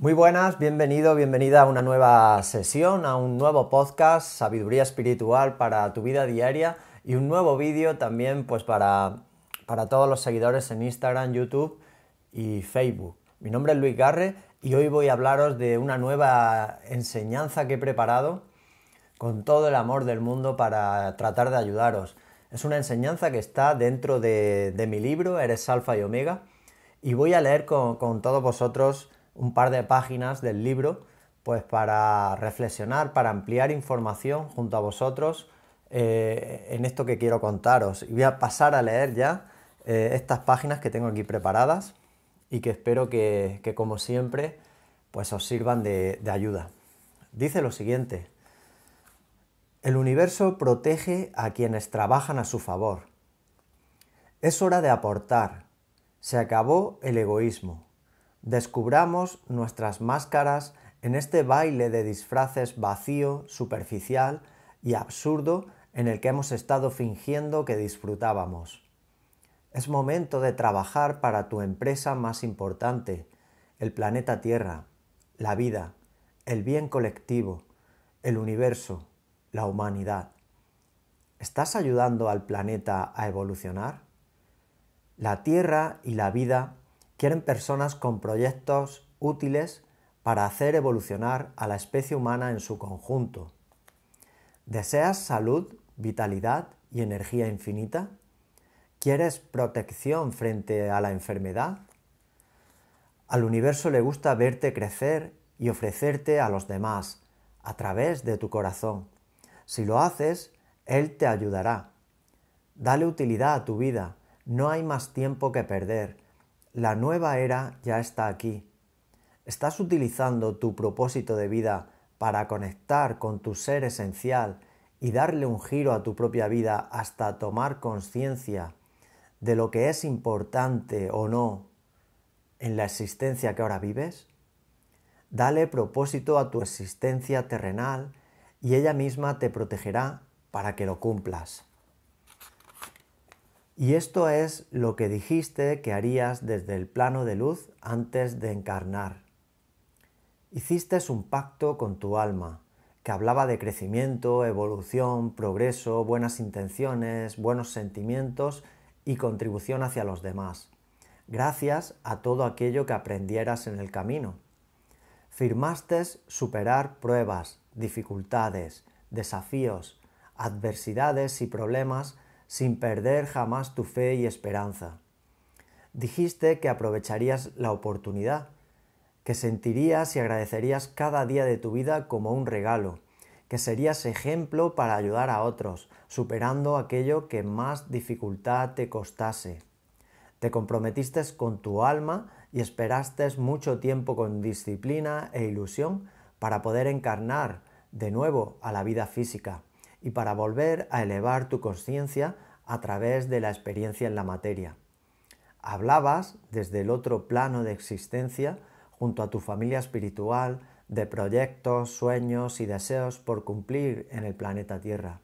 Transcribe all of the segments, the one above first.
Muy buenas, bienvenido, bienvenida a una nueva sesión, a un nuevo podcast, Sabiduría Espiritual para tu vida diaria y un nuevo vídeo también pues para, para todos los seguidores en Instagram, YouTube y Facebook. Mi nombre es Luis Garre y hoy voy a hablaros de una nueva enseñanza que he preparado con todo el amor del mundo para tratar de ayudaros. Es una enseñanza que está dentro de, mi libro, Eres Alfa y Omega, y voy a leer con, con todos vosotros un par de páginas del libro, pues para reflexionar, para ampliar información junto a vosotros eh, en esto que quiero contaros. Y voy a pasar a leer ya eh, estas páginas que tengo aquí preparadas y que espero que, como siempre, pues os sirvan de ayuda. Dice lo siguiente. El universo protege a quienes trabajan a su favor. Es hora de aportar. Se acabó el egoísmo. Descubramos nuestras máscaras en este baile de disfraces vacío, superficial y absurdo en el que hemos estado fingiendo que disfrutábamos. Es momento de trabajar para tu empresa más importante, el planeta Tierra, la vida, el bien colectivo, el universo, la humanidad. ¿Estás ayudando al planeta a evolucionar? La Tierra y la vida Quieren personas con proyectos útiles para hacer evolucionar a la especie humana en su conjunto. ¿Deseas salud, vitalidad y energía infinita? ¿Quieres protección frente a la enfermedad? Al universo le gusta verte crecer y ofrecerte a los demás a través de tu corazón. Si lo haces, Él te ayudará. Dale utilidad a tu vida. No hay más tiempo que perder. La nueva era ya está aquí. ¿Estás utilizando tu propósito de vida para conectar con tu ser esencial y darle un giro a tu propia vida hasta tomar conciencia de lo que es importante o no en la existencia que ahora vives? Dale propósito a tu existencia terrenal y ella misma te protegerá para que lo cumplas. Y esto es lo que dijiste que harías desde el plano de luz antes de encarnar. Hiciste un pacto con tu alma, que hablaba de crecimiento, evolución, progreso, buenas intenciones, buenos sentimientos y contribución hacia los demás, gracias a todo aquello que aprendieras en el camino. Firmaste superar pruebas, dificultades, desafíos, adversidades y problemas sin perder jamás tu fe y esperanza. Dijiste que aprovecharías la oportunidad, que sentirías y agradecerías cada día de tu vida como un regalo, que serías ejemplo para ayudar a otros, superando aquello que más dificultad te costase. Te comprometiste con tu alma y esperaste mucho tiempo con disciplina e ilusión para poder encarnar de nuevo a la vida física para volver a elevar tu conciencia a través de la experiencia en la materia. Hablabas desde el otro plano de existencia junto a tu familia espiritual de proyectos, sueños y deseos por cumplir en el planeta Tierra.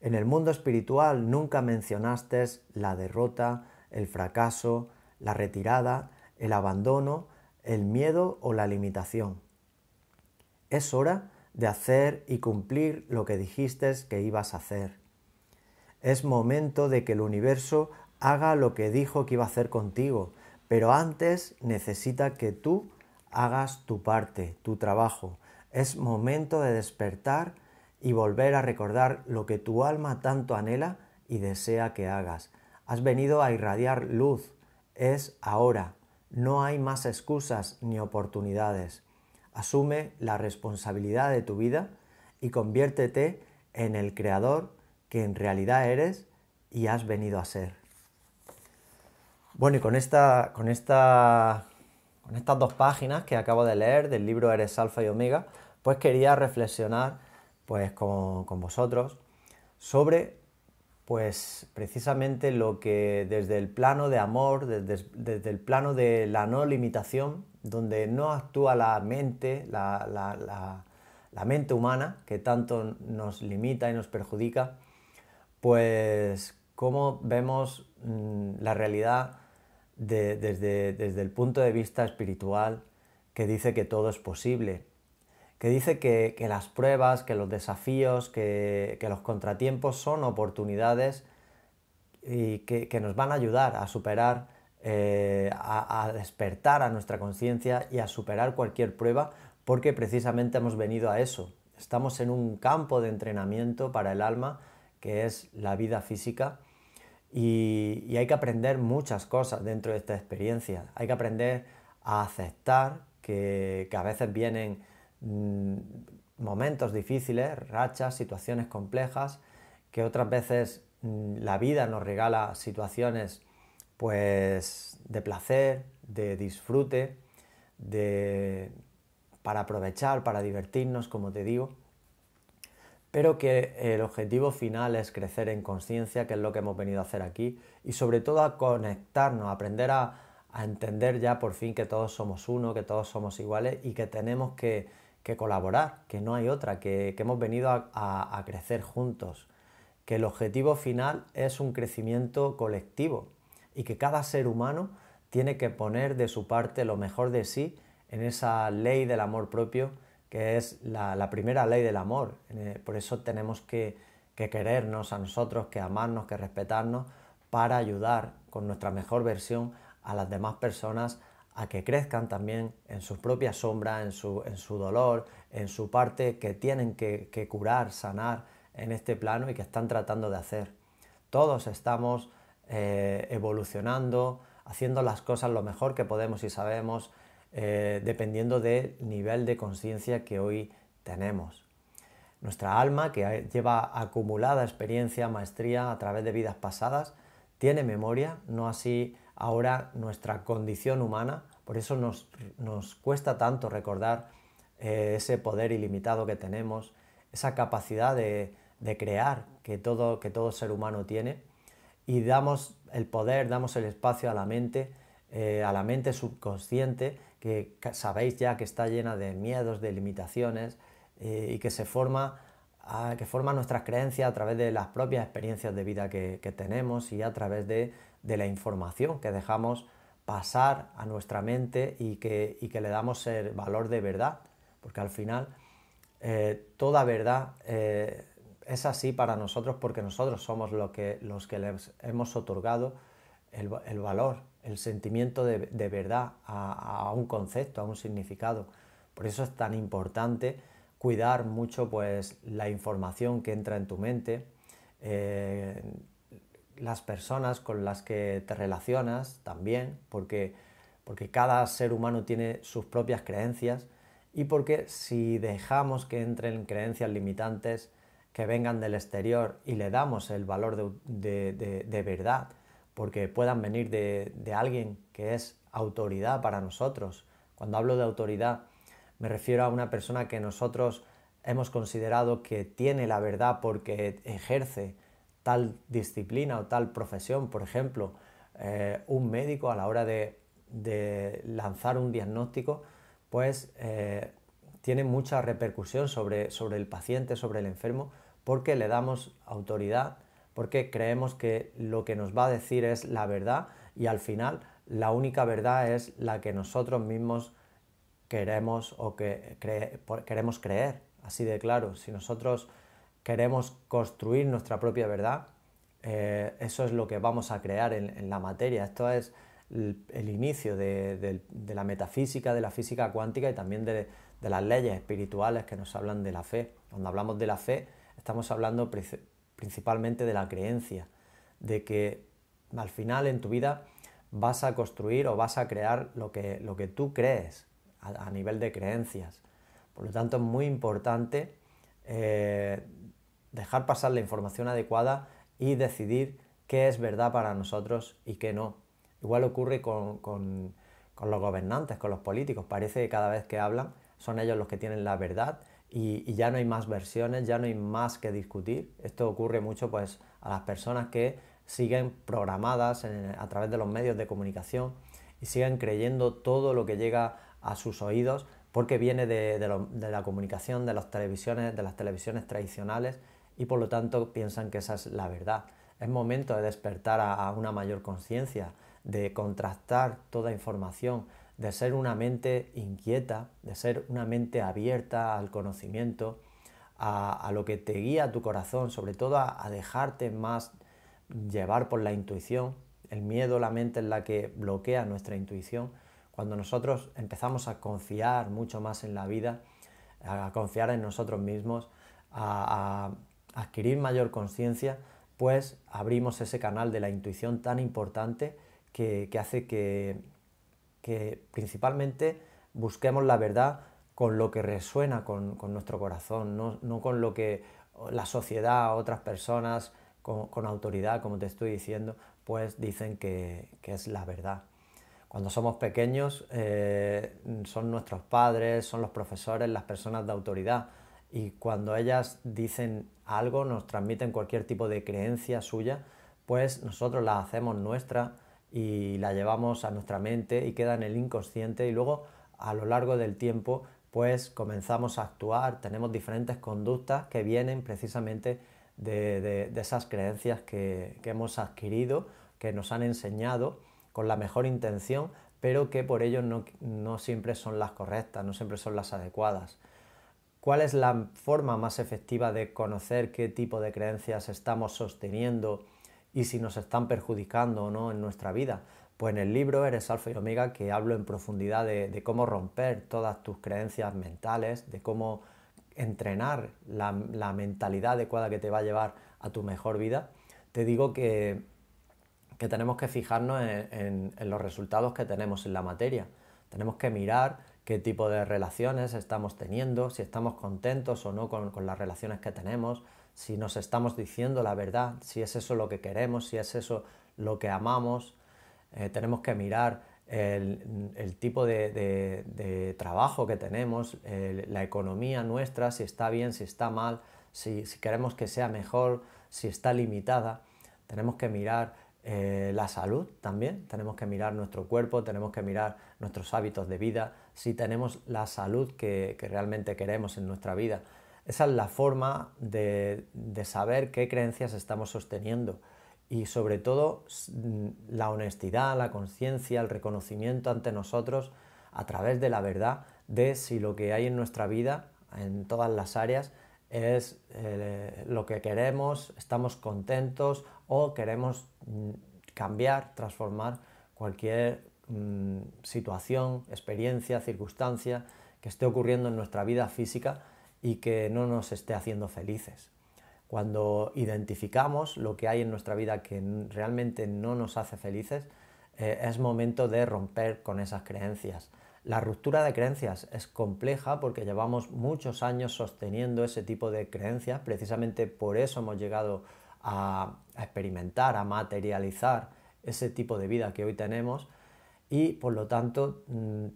En el mundo espiritual nunca mencionaste la derrota, el fracaso, la retirada, el abandono, el miedo o la limitación. Es hora de hacer y cumplir lo que dijiste que ibas a hacer. Es momento de que el universo haga lo que dijo que iba a hacer contigo, pero antes necesita que tú hagas tu parte, tu trabajo. Es momento de despertar y volver a recordar lo que tu alma tanto anhela y desea que hagas. Has venido a irradiar luz. Es ahora. No hay más excusas ni oportunidades. Asume la responsabilidad de tu vida y conviértete en el creador que en realidad eres y has venido a ser. Bueno, y con esta, con esta, con estas dos páginas que acabo de leer del libro Eres Alfa y Omega, pues quería reflexionar pues con, vosotros sobre pues precisamente lo que desde el plano de amor, desde el plano de la no limitación, donde no actúa la mente, la, mente humana que tanto nos limita y nos perjudica, pues cómo vemos mm, la realidad desde, el punto de vista espiritual que dice que todo es posible, que dice que, las pruebas, que los desafíos, que, los contratiempos son oportunidades y que nos van a ayudar a superar eh, a, despertar a nuestra conciencia y a superar cualquier prueba porque precisamente hemos venido a eso. Estamos en un campo de entrenamiento para el alma que es la vida física y, hay que aprender muchas cosas dentro de esta experiencia. Hay que aprender a aceptar que, a veces vienen mm, momentos difíciles, rachas, situaciones complejas, que otras veces mm, la vida nos regala situaciones pues de placer, de disfrute, de para aprovechar, para divertirnos, como te digo, pero que el objetivo final es crecer en conciencia, que es lo que hemos venido a hacer aquí, y sobre todo a conectarnos, a aprender a, entender ya por fin que todos somos uno, que todos somos iguales y que tenemos que, colaborar, que no hay otra, que, hemos venido a crecer juntos, que el objetivo final es un crecimiento colectivo, y que cada ser humano tiene que poner de su parte lo mejor de sí en esa ley del amor propio que es la, primera ley del amor. Eh, por eso tenemos que, querernos a nosotros, que amarnos, que respetarnos para ayudar con nuestra mejor versión a las demás personas a que crezcan también en su propia sombra, en su, dolor, en su parte que tienen que curar, sanar en este plano y que están tratando de hacer. Todos estamos eh, evolucionando, haciendo las cosas lo mejor que podemos y sabemos, eh, dependiendo del nivel de conciencia que hoy tenemos. Nuestra alma, que lleva acumulada experiencia, maestría a través de vidas pasadas, tiene memoria, no así ahora nuestra condición humana, por eso nos, cuesta tanto recordar eh, ese poder ilimitado que tenemos, esa capacidad de, de crear que todo, que todo ser humano tiene y damos el poder, damos el espacio a la mente, eh, a la mente subconsciente, que sabéis ya que está llena de miedos, de limitaciones eh, y que se forma que forma nuestras creencias a través de las propias experiencias de vida que, tenemos y a través de, la información que dejamos pasar a nuestra mente y que, que le damos el valor de verdad, porque al final eh, toda verdad es así para nosotros porque nosotros somos los que les hemos otorgado el, valor, el sentimiento de, verdad a, un concepto, a un significado. Por eso es tan importante cuidar mucho pues, la información que entra en tu mente, eh, las personas con las que te relacionas también, porque, porque cada ser humano tiene sus propias creencias y porque si dejamos que entren creencias limitantes, que vengan del exterior y le damos el valor de, verdad, porque puedan venir de, alguien que es autoridad para nosotros. Cuando hablo de autoridad, me refiero a una persona que nosotros hemos considerado que tiene la verdad porque ejerce tal disciplina o tal profesión, por ejemplo, eh, un médico a la hora de, lanzar un diagnóstico, pues eh, tiene mucha repercusión sobre, sobre el paciente, sobre el enfermo, porque le damos autoridad, porque creemos que lo que nos va a decir es la verdad y al final la única verdad es la que nosotros mismos queremos o que queremos creer, así de claro. Si nosotros queremos construir nuestra propia verdad, eh, eso es lo que vamos a crear en, la materia. Esto es el, inicio de, de, la metafísica, de la física cuántica y también de, de las leyes espirituales que nos hablan de la fe. Cuando hablamos de la fe, estamos hablando principalmente de la creencia, de que al final en tu vida vas a construir o vas a crear lo que, lo que tú crees a, nivel de creencias. Por lo tanto, es muy importante eh, dejar pasar la información adecuada y decidir qué es verdad para nosotros y qué no. Igual ocurre con los gobernantes, con los políticos. Parece que cada vez que hablan son ellos los que tienen la verdad y, ya no hay más versiones, ya no hay más que discutir. Esto ocurre mucho pues a las personas que siguen programadas a través de los medios de comunicación y siguen creyendo todo lo que llega a sus oídos porque viene de, la comunicación, de las televisiones, de las televisiones tradicionales y por lo tanto piensan que esa es la verdad. Es momento de despertar a una mayor conciencia, de contrastar toda información, de ser una mente inquieta, de ser una mente abierta al conocimiento, a, lo que te guía tu corazón, sobre todo a, dejarte más llevar por la intuición. El miedo, la mente es la que bloquea nuestra intuición. Cuando nosotros empezamos a confiar mucho más en la vida, a confiar en nosotros mismos, a, adquirir mayor conciencia, pues abrimos ese canal de la intuición tan importante que hace que, que principalmente busquemos la verdad con lo que resuena con, nuestro corazón, no, con lo que la sociedad, otras personas con, autoridad, como te estoy diciendo, pues dicen que, es la verdad. Cuando somos pequeños eh, son nuestros padres, son los profesores, las personas de autoridad y cuando ellas dicen algo, nos transmiten cualquier tipo de creencia suya, pues nosotros la hacemos nuestra y la llevamos a nuestra mente y queda en el inconsciente y luego a lo largo del tiempo pues comenzamos a actuar, tenemos diferentes conductas que vienen precisamente de, esas creencias que, hemos adquirido, que nos han enseñado con la mejor intención, pero que por ello no, siempre son las correctas, no siempre son las adecuadas. ¿Cuál es la forma más efectiva de conocer qué tipo de creencias estamos sosteniendo y si nos están perjudicando o no en nuestra vida. Pues en el libro Eres Alfa y Omega que hablo en profundidad de, cómo romper todas tus creencias mentales, de cómo entrenar la, mentalidad adecuada que te va a llevar a tu mejor vida, te digo que, tenemos que fijarnos en, los resultados que tenemos en la materia. Tenemos que mirar qué tipo de relaciones estamos teniendo, si estamos contentos o no con, las relaciones que tenemos, si nos estamos diciendo la verdad, si es eso lo que queremos, si es eso lo que amamos. Eh, tenemos que mirar el, tipo de, trabajo que tenemos, la economía nuestra, si está bien, si está mal, si, queremos que sea mejor, si está limitada. Tenemos que mirar eh, la salud también, tenemos que mirar nuestro cuerpo, tenemos que mirar nuestros hábitos de vida, si tenemos la salud que realmente queremos en nuestra vida esa es la forma de, saber qué creencias estamos sosteniendo y sobre todo mm, la honestidad, la conciencia, el reconocimiento ante nosotros a través de la verdad de si lo que hay en nuestra vida, en todas las áreas, es eh, lo que queremos, estamos contentos o queremos mm, cambiar, transformar cualquier mm, situación, experiencia, circunstancia que esté ocurriendo en nuestra vida física y que no nos esté haciendo felices. Cuando identificamos lo que hay en nuestra vida que realmente no nos hace felices, eh, es momento de romper con esas creencias. La ruptura de creencias es compleja porque llevamos muchos años sosteniendo ese tipo de creencias, precisamente por eso hemos llegado a, experimentar, a materializar ese tipo de vida que hoy tenemos y por lo tanto mm,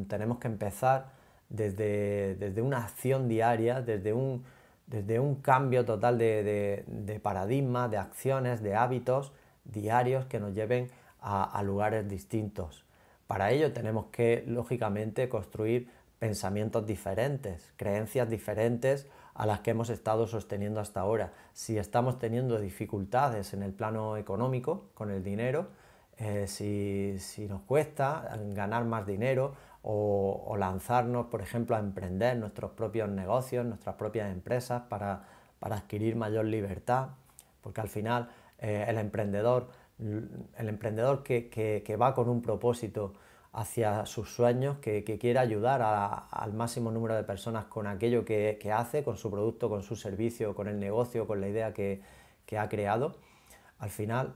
mm, tenemos que empezar desde, una acción diaria, desde un, desde un cambio total de, paradigma, de acciones, de hábitos diarios que nos lleven a, lugares distintos. Para ello tenemos que, lógicamente, construir pensamientos diferentes, creencias diferentes a las que hemos estado sosteniendo hasta ahora. Si estamos teniendo dificultades en el plano económico con el dinero, eh, si, nos cuesta ganar más dinero, o, lanzarnos, por ejemplo, a emprender nuestros propios negocios, nuestras propias empresas para, para adquirir mayor libertad, porque al final eh, el emprendedor, el emprendedor que, va con un propósito hacia sus sueños, que, quiere ayudar al máximo número de personas con aquello que, hace, con su producto, con su servicio, con el negocio, con la idea que, ha creado, al final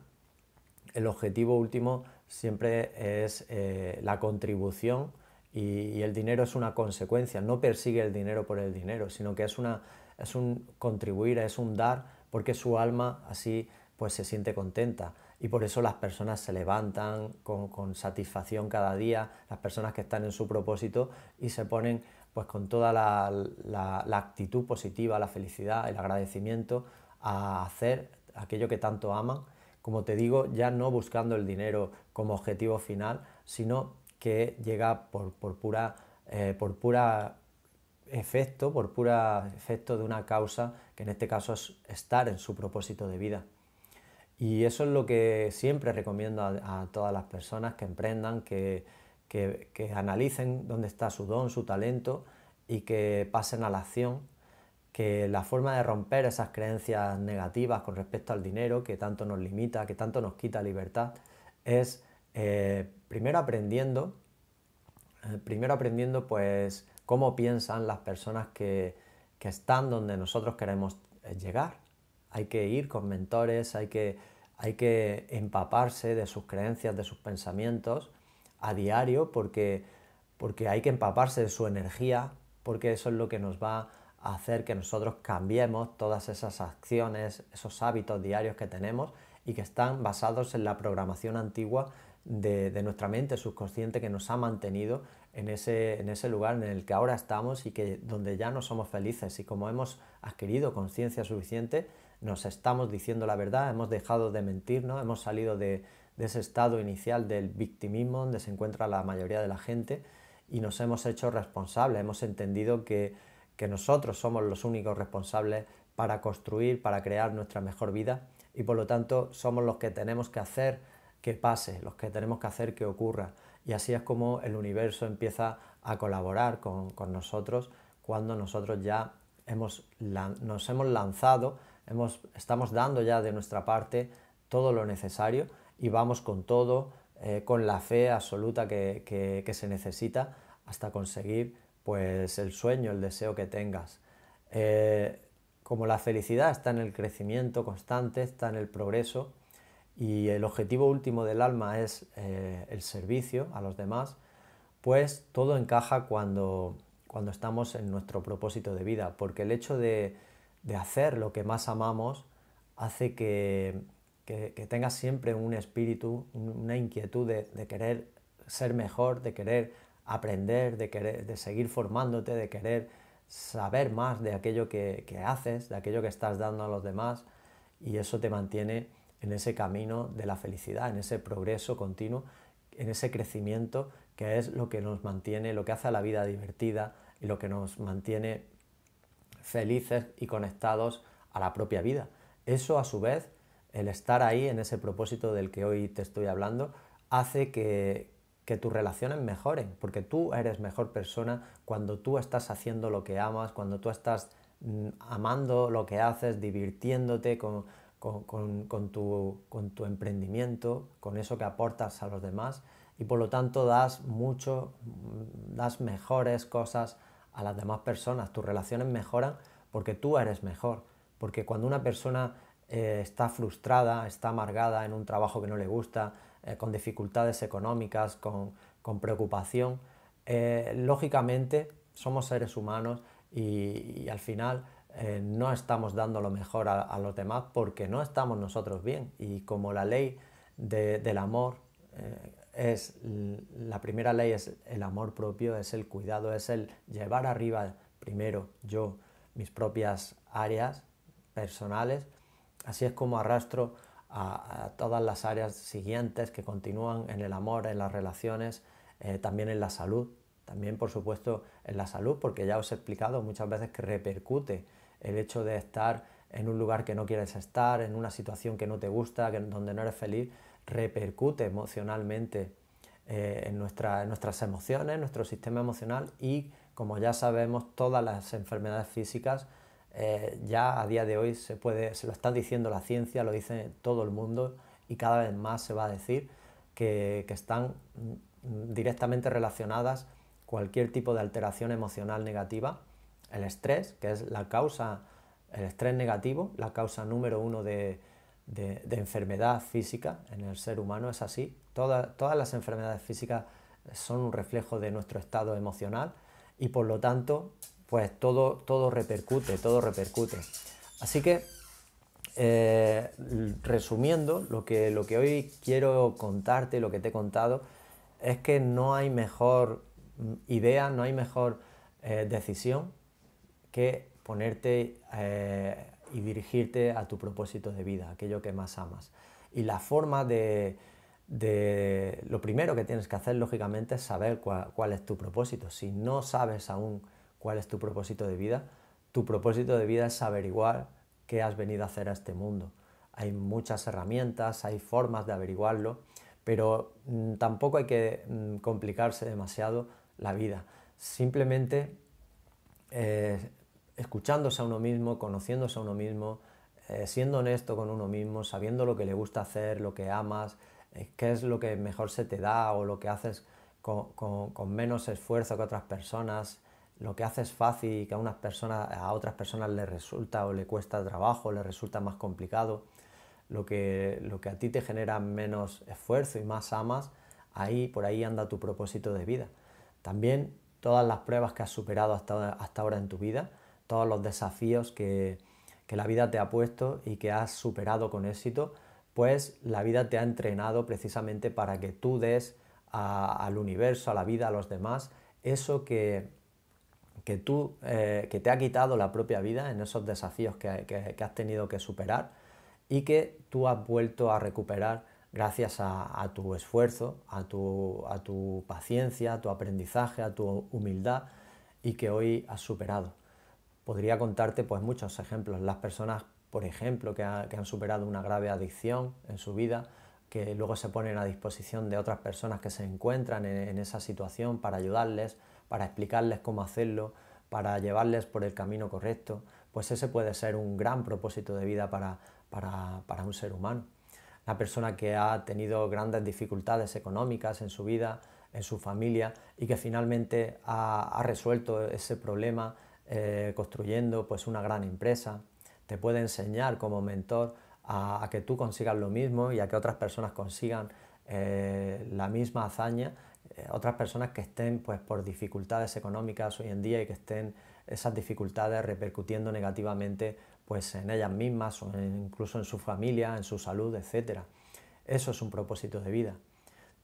el objetivo último siempre es eh, la contribución y, el dinero es una consecuencia, no persigue el dinero por el dinero, sino que es, una, es un contribuir, es un dar, porque su alma así pues se siente contenta. Y por eso las personas se levantan con, satisfacción cada día, las personas que están en su propósito y se ponen pues con toda la, la actitud positiva, la felicidad, el agradecimiento a hacer aquello que tanto aman, como te digo, ya no buscando el dinero como objetivo final, sino que llega por, pura, eh, por pura efecto, por pura efecto de una causa, que en este caso es estar en su propósito de vida. Y eso es lo que siempre recomiendo a, todas las personas que emprendan, que, que, analicen dónde está su don, su talento y que pasen a la acción, que la forma de romper esas creencias negativas con respecto al dinero, que tanto nos limita, que tanto nos quita libertad, es eh, primero aprendiendo, eh, primero aprendiendo pues cómo piensan las personas que, están donde nosotros queremos eh, llegar. Hay que ir con mentores, hay que, empaparse de sus creencias, de sus pensamientos a diario porque hay que empaparse de su energía, porque eso es lo que nos va a hacer que nosotros cambiemos todas esas acciones, esos hábitos diarios que tenemos y que están basados en la programación antigua de, nuestra mente subconsciente que nos ha mantenido en ese, lugar en el que ahora estamos y que donde ya no somos felices. Y como hemos adquirido conciencia suficiente, nos estamos diciendo la verdad, hemos dejado de mentirnos, hemos salido de, ese estado inicial del victimismo donde se encuentra la mayoría de la gente y nos hemos hecho responsables, hemos entendido que nosotros somos los únicos responsables para construir, para crear nuestra mejor vida y por lo tanto somos los que tenemos que hacer que pase, los que tenemos que hacer que ocurra. Y así es como el universo empieza a colaborar con, nosotros cuando nosotros ya hemos, nos hemos lanzado, hemos, estamos dando ya de nuestra parte todo lo necesario y vamos con todo, eh, con la fe absoluta que, se necesita hasta conseguir pues el sueño, el deseo que tengas. Eh, como la felicidad está en el crecimiento constante, está en el progreso, y el objetivo último del alma es eh, el servicio a los demás, pues todo encaja cuando, cuando estamos en nuestro propósito de vida, porque el hecho de, hacer lo que más amamos hace que, que, tengas siempre un espíritu, una inquietud de, querer ser mejor, de querer aprender, de, querer, de seguir formándote, de querer saber más de aquello que, que haces, de aquello que estás dando a los demás, y eso te mantiene en ese camino de la felicidad, en ese progreso continuo, en ese crecimiento que es lo que nos mantiene, lo que hace a la vida divertida y lo que nos mantiene felices y conectados a la propia vida. Eso a su vez, el estar ahí en ese propósito del que hoy te estoy hablando, hace que, que tus relaciones mejoren, porque tú eres mejor persona cuando tú estás haciendo lo que amas, cuando tú estás mm, amando lo que haces, divirtiéndote con, con, tu, emprendimiento, con eso que aportas a los demás y por lo tanto das mucho, das mejores cosas a las demás personas, tus relaciones mejoran porque tú eres mejor, porque cuando una persona eh, está frustrada, está amargada en un trabajo que no le gusta, eh, con dificultades económicas, con, preocupación, eh, lógicamente somos seres humanos y al final eh, no estamos dando lo mejor a, los demás porque no estamos nosotros bien. Y como la ley del amor eh, es, la primera ley es el amor propio, es el cuidado, es el llevar arriba primero yo mis propias áreas personales. Así es como arrastro a, todas las áreas siguientes que continúan en el amor, en las relaciones, eh, también en la salud. También, por supuesto, en la salud, porque ya os he explicado muchas veces que repercute el hecho de estar en un lugar que no quieres estar, en una situación que no te gusta, donde no eres feliz, repercute emocionalmente eh, en, nuestras emociones, en nuestro sistema emocional y, como ya sabemos, todas las enfermedades físicas eh, ya a día de hoy se, puede, se lo está diciendo la ciencia, lo dice todo el mundo y cada vez más se va a decir que están mm, directamente relacionadas cualquier tipo de alteración emocional negativa el estrés, que es la causa, el estrés negativo, la causa número uno de, enfermedad física en el ser humano, es así. todas las enfermedades físicas son un reflejo de nuestro estado emocional y por lo tanto, pues todo, todo repercute, todo repercute. Así que, eh, resumiendo, lo que, lo que hoy quiero contarte, lo que te he contado, es que no hay mejor idea, no hay mejor eh, decisión que ponerte eh, y dirigirte a tu propósito de vida, aquello que más amas. Y la forma de, lo primero que tienes que hacer, lógicamente, es saber cuál, es tu propósito. Si no sabes aún cuál es tu propósito de vida, tu propósito de vida es averiguar qué has venido a hacer a este mundo. Hay muchas herramientas, hay formas de averiguarlo, pero mm, tampoco hay que mm, complicarse demasiado la vida. Simplemente eh, escuchándose a uno mismo, conociéndose a uno mismo, eh, siendo honesto con uno mismo, sabiendo lo que le gusta hacer, lo que amas, eh, qué es lo que mejor se te da o lo que haces con, menos esfuerzo que otras personas, lo que haces fácil y que a, unas personas, a otras personas les resulta o le cuesta trabajo, le resulta más complicado, lo que, lo que a ti te genera menos esfuerzo y más amas, ahí por ahí anda tu propósito de vida. También todas las pruebas que has superado hasta, hasta ahora en tu vida, todos los desafíos que, la vida te ha puesto y que has superado con éxito, pues la vida te ha entrenado precisamente para que tú des al universo, a la vida, a los demás, eso que, que tú, eh, que te ha quitado la propia vida en esos desafíos que, has tenido que superar y que tú has vuelto a recuperar gracias a, tu esfuerzo, a a tu paciencia, a tu aprendizaje, a tu humildad y que hoy has superado podría contarte pues muchos ejemplos. Las personas, por ejemplo, que, han superado una grave adicción en su vida, que luego se ponen a disposición de otras personas que se encuentran en, esa situación para ayudarles, para explicarles cómo hacerlo, para llevarles por el camino correcto, pues ese puede ser un gran propósito de vida para, para, para, un ser humano. La persona que ha tenido grandes dificultades económicas en su vida, en su familia, y que finalmente ha resuelto ese problema eh, construyendo pues una gran empresa, te puede enseñar como mentor a, que tú consigas lo mismo y a que otras personas consigan eh, la misma hazaña, eh, otras personas que estén pues por dificultades económicas hoy en día y que estén esas dificultades repercutiendo negativamente pues en ellas mismas o incluso en su familia, en su salud, etc. Eso es un propósito de vida.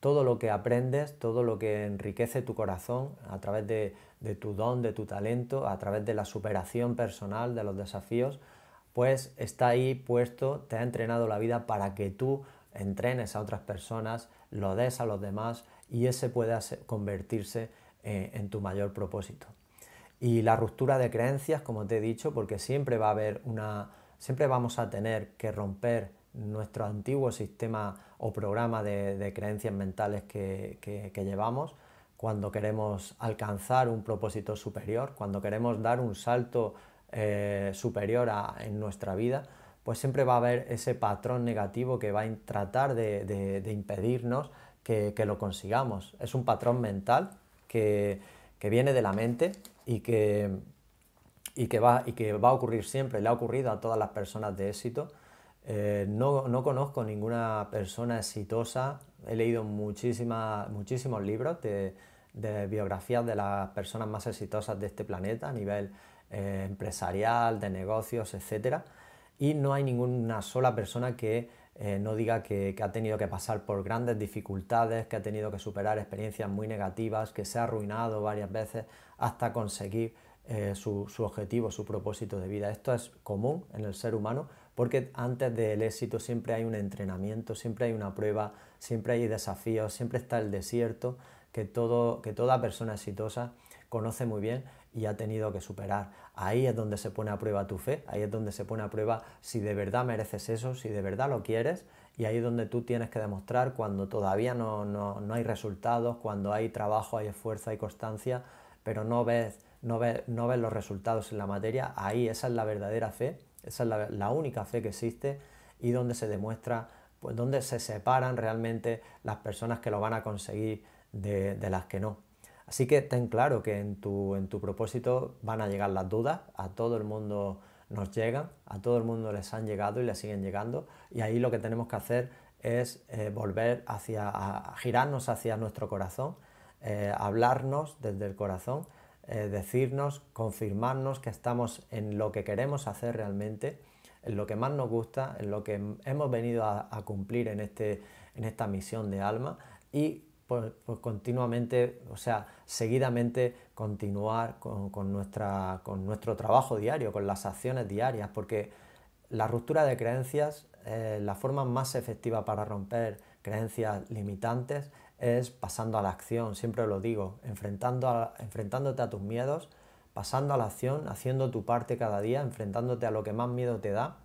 Todo lo que aprendes, todo lo que enriquece tu corazón a través de, de tu don, de tu talento, a través de la superación personal, de los desafíos, pues está ahí puesto, te ha entrenado la vida para que tú entrenes a otras personas, lo des a los demás y ese pueda convertirse eh, en tu mayor propósito. Y la ruptura de creencias, como te he dicho, porque siempre va a haber una, siempre vamos a tener que romper nuestro antiguo sistema o programa de, creencias mentales que llevamos cuando queremos alcanzar un propósito superior, cuando queremos dar un salto eh, superior a, en nuestra vida, pues siempre va a haber ese patrón negativo que va a tratar de, de, impedirnos que, que, lo consigamos. Es un patrón mental que, que viene de la mente y que, y que, va, y que va a ocurrir siempre, le ha ocurrido a todas las personas de éxito. Eh, no, no, conozco ninguna persona exitosa, he leído muchísima, muchísimos libros de, de biografías de las personas más exitosas de este planeta a nivel eh, empresarial, de negocios, etc. Y no hay ninguna sola persona que eh, no diga que, ha tenido que pasar por grandes dificultades, que ha tenido que superar experiencias muy negativas, que se ha arruinado varias veces hasta conseguir eh, su, su objetivo, su propósito de vida. Esto es común en el ser humano porque antes del éxito siempre hay un entrenamiento, siempre hay una prueba, siempre hay desafíos, siempre está el desierto que, toda persona exitosa conoce muy bien y ha tenido que superar. Ahí es donde se pone a prueba tu fe, ahí es donde se pone a prueba si de verdad mereces eso, si de verdad lo quieres, y ahí es donde tú tienes que demostrar cuando todavía no, hay resultados, cuando hay trabajo, hay esfuerzo, hay constancia, pero no ves, los resultados en la materia. Ahí esa es la verdadera fe, esa es la, única fe que existe y donde se demuestra, pues, donde se separan realmente las personas que lo van a conseguir de, las que no. Así que ten claro que en tu, en tu propósito van a llegar las dudas, a todo el mundo nos llegan, a todo el mundo les han llegado y les siguen llegando, y ahí lo que tenemos que hacer es eh, volver hacia, a, girarnos hacia nuestro corazón, eh, hablarnos desde el corazón, eh, decirnos, confirmarnos que estamos en lo que queremos hacer realmente, en lo que más nos gusta, en lo que hemos venido a, cumplir en, este, en esta misión de alma y pues, pues, continuamente, o sea, seguidamente continuar con, nuestra, con nuestro trabajo diario, con las acciones diarias, porque la ruptura de creencias, eh, la forma más efectiva para romper creencias limitantes es pasando a la acción, siempre lo digo, enfrentando enfrentándote a tus miedos, pasando a la acción, haciendo tu parte cada día, enfrentándote a lo que más miedo te da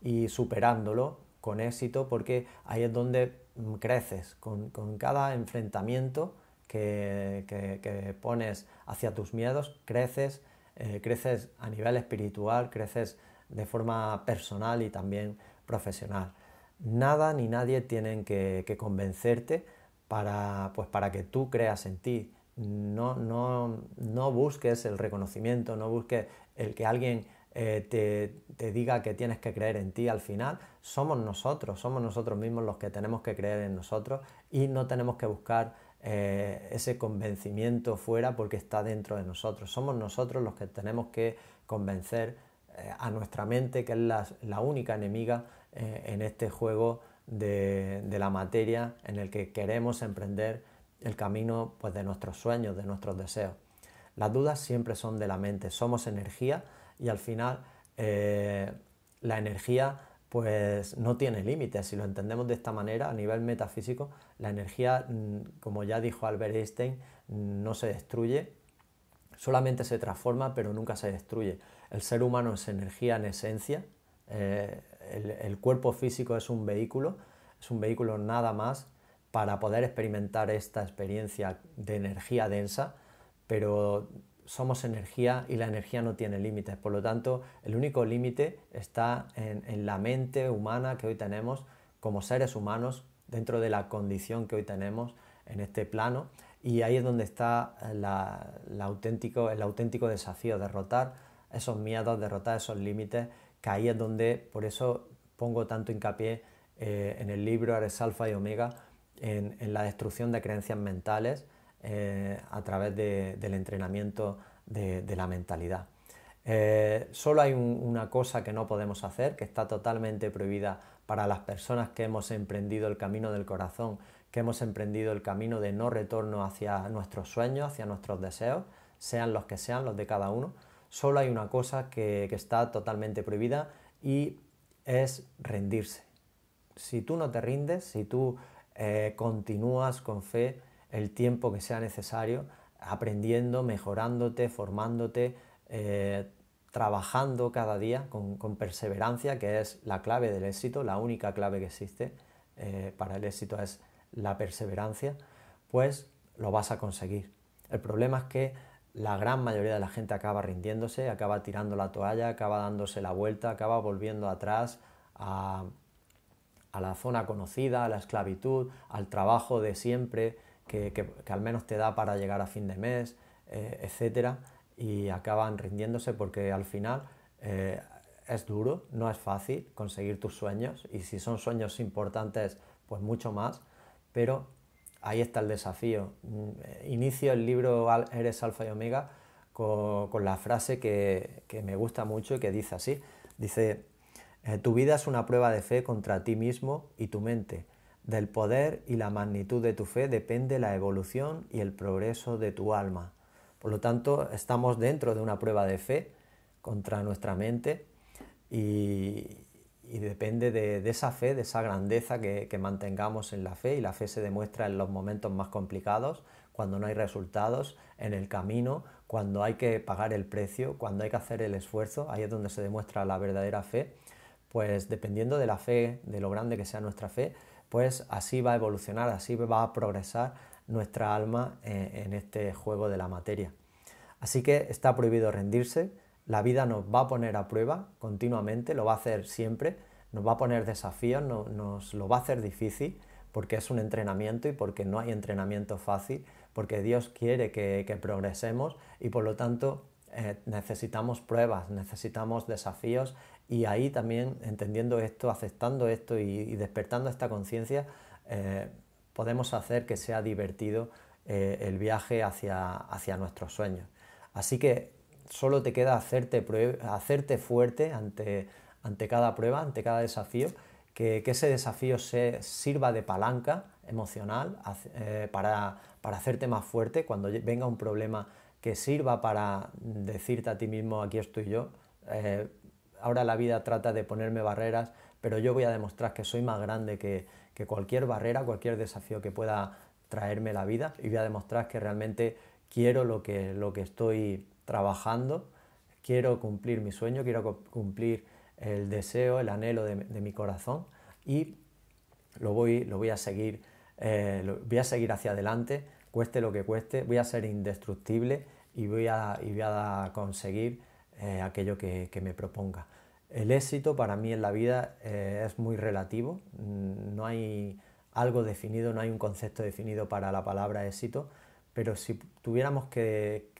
y superándolo con éxito, porque ahí es donde Mm, creces con, cada enfrentamiento que, pones hacia tus miedos, creces, eh, creces a nivel espiritual, creces de forma personal y también profesional. Nada ni nadie tienen que, convencerte para, pues, para que tú creas en ti. No, no, no busques el reconocimiento, no busques el que alguien eh, te, diga que tienes que creer en ti al final, somos nosotros, somos nosotros mismos los que tenemos que creer en nosotros y no tenemos que buscar eh, ese convencimiento fuera porque está dentro de nosotros. Somos nosotros los que tenemos que convencer eh, a nuestra mente, que es la, única enemiga en este juego de, la materia en el que queremos emprender el camino pues, de nuestros sueños, de nuestros deseos. Las dudas siempre son de la mente, somos energía y al final eh, la energía pues no tiene límites. Si lo entendemos de esta manera, a nivel metafísico, la energía, mm, como ya dijo Albert Einstein, mm, no se destruye, solamente se transforma, pero nunca se destruye. El ser humano es energía en esencia, eh, el, el, cuerpo físico es un vehículo, es un vehículo nada más para poder experimentar esta experiencia de energía densa, pero somos energía y la energía no tiene límites. Por lo tanto, el único límite está en, la mente humana que hoy tenemos como seres humanos dentro de la condición que hoy tenemos en este plano. Y ahí es donde está eh, el auténtico desafío, derrotar esos miedos, derrotar esos límites, que ahí es donde, por eso pongo tanto hincapié eh, en el libro Ares Alfa y Omega, en la destrucción de creencias mentales eh, a través del entrenamiento de, la mentalidad. Eh, solo hay una cosa que no podemos hacer, que está totalmente prohibida para las personas que hemos emprendido el camino del corazón, que hemos emprendido el camino de no retorno hacia nuestros sueños, hacia nuestros deseos, sean los que sean, los de cada uno. Solo hay una cosa que, está totalmente prohibida y es rendirse. Si tú no te rindes, si tú eh, continúas con fe, el tiempo que sea necesario aprendiendo, mejorándote, formándote, eh, trabajando cada día con, perseverancia, que es la clave del éxito, la única clave que existe eh, para el éxito es la perseverancia, pues lo vas a conseguir. El problema es que la gran mayoría de la gente acaba rindiéndose, acaba tirando la toalla, acaba dándose la vuelta, acaba volviendo atrás a la zona conocida, a la esclavitud, al trabajo de siempre, que, al menos te da para llegar a fin de mes, etc., eh, etcétera, y acaban rindiéndose porque al final eh, es duro, no es fácil conseguir tus sueños y si son sueños importantes, pues mucho más, pero ahí está el desafío. Mm, inicio el libro Eres Alfa y Omega con, la frase que, que, me gusta mucho y que dice así, dice, eh, tu vida es una prueba de fe contra ti mismo y tu mente. Del poder y la magnitud de tu fe depende la evolución y el progreso de tu alma. Por lo tanto, estamos dentro de una prueba de fe contra nuestra mente y, depende de, esa fe, de esa grandeza que, que, mantengamos en la fe y la fe se demuestra en los momentos más complicados, cuando no hay resultados, en el camino, cuando hay que pagar el precio, cuando hay que hacer el esfuerzo, ahí es donde se demuestra la verdadera fe, pues dependiendo de la fe, de lo grande que sea nuestra fe, pues así va a evolucionar, así va a progresar nuestra alma eh, en, este juego de la materia. Así que está prohibido rendirse, la vida nos va a poner a prueba continuamente, lo va a hacer siempre, nos va a poner desafíos, nos lo va a hacer difícil, porque es un entrenamiento y porque no hay entrenamiento fácil, porque Dios quiere que, progresemos y por lo tanto eh, necesitamos pruebas, necesitamos desafíos y ahí también, entendiendo esto, aceptando esto y, despertando esta conciencia, eh, podemos hacer que sea divertido eh, el viaje hacia, hacia nuestros sueños. Así que solo te queda hacerte, hacerte fuerte ante, ante cada prueba, ante cada desafío, que, ese desafío se, sirva de palanca emocional eh, para, hacerte más fuerte cuando venga un problema que sirva para decirte a ti mismo, aquí estoy yo, ahora la vida trata de ponerme barreras, pero yo voy a demostrar que soy más grande que, cualquier barrera, cualquier desafío que pueda traerme la vida y voy a demostrar que realmente quiero lo que, estoy trabajando, quiero cumplir mi sueño, quiero cumplir el deseo, el anhelo de, mi corazón y lo voy, a seguir, eh, voy a seguir hacia adelante, cueste lo que cueste, voy a ser indestructible y voy a, voy a conseguir eh, aquello que me proponga. El éxito para mí en la vida eh, es muy relativo, mm, no hay algo definido, no hay un concepto definido para la palabra éxito, pero si tuviéramos que,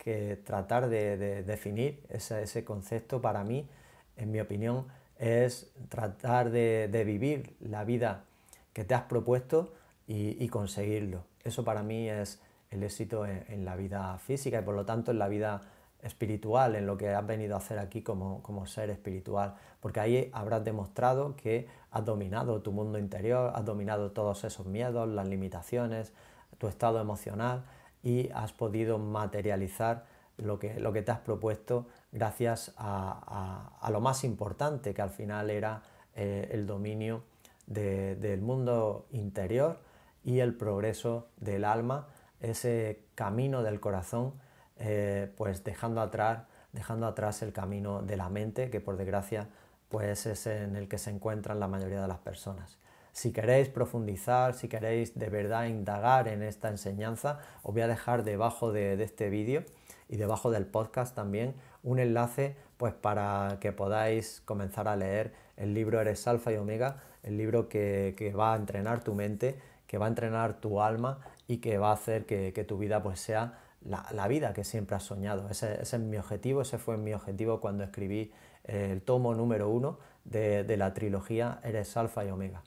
tratar de, definir ese, concepto, para mí, en mi opinión, es tratar de, vivir la vida que te has propuesto y, conseguirlo. Eso para mí es el éxito en la vida física y por lo tanto en la vida espiritual, en lo que has venido a hacer aquí como, ser espiritual, porque ahí habrás demostrado que has dominado tu mundo interior, has dominado todos esos miedos, las limitaciones, tu estado emocional y has podido materializar lo que, lo que te has propuesto gracias a, lo más importante que al final era eh, el dominio del mundo interior y el progreso del alma, ese camino del corazón eh, pues dejando atrás, dejando atrás el camino de la mente, que por desgracia pues es en el que se encuentran la mayoría de las personas. Si queréis profundizar, si queréis de verdad indagar en esta enseñanza, os voy a dejar debajo de, este vídeo y debajo del podcast también un enlace pues para que podáis comenzar a leer el libro Eres Alfa y Omega, el libro que, va a entrenar tu mente, que va a entrenar tu alma y que va a hacer que, que tu vida pues sea la, vida que siempre has soñado. Ese, es mi objetivo, ese fue mi objetivo cuando escribí el tomo número uno de, la trilogía Eres Alfa y Omega.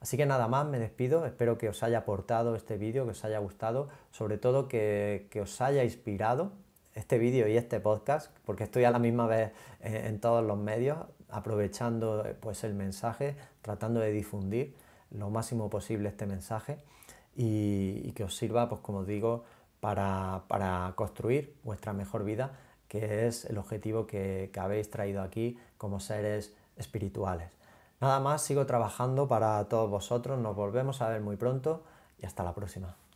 Así que nada más, me despido, espero que os haya aportado este vídeo, que os haya gustado, sobre todo que, os haya inspirado este vídeo y este podcast, porque estoy a la misma vez en, todos los medios, aprovechando eh, pues el mensaje, tratando de difundir lo máximo posible este mensaje y, y que os sirva, pues como digo, para, construir vuestra mejor vida, que es el objetivo que habéis traído aquí como seres espirituales. Nada más, sigo trabajando para todos vosotros, nos volvemos a ver muy pronto y hasta la próxima.